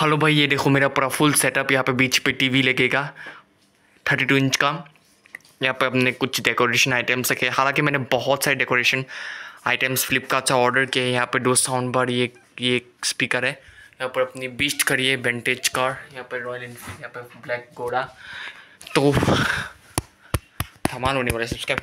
hello भाई ये देखो मेरा पूरा फुल सेटअप यहाँ पे बीच पे टीवी लगेगा थर्टी टू इंच का यहाँ पे अपने कुछ डेकोरेशन आइटम्स रखे हालांकि मैंने बहुत सारे डेकोरेशन आइटम्स फ्लिपकार्ट से ऑर्डर किए हैं यहाँ पे दो साउंड बार ये ये स्पीकर है यहाँ पर अपनी बीस्ट करिए वेंटेज कार यहाँ पर रॉयल इनफील्ड यहाँ पर ब्लैक घोड़ा तो सामान होने वाला सब्सक्राइब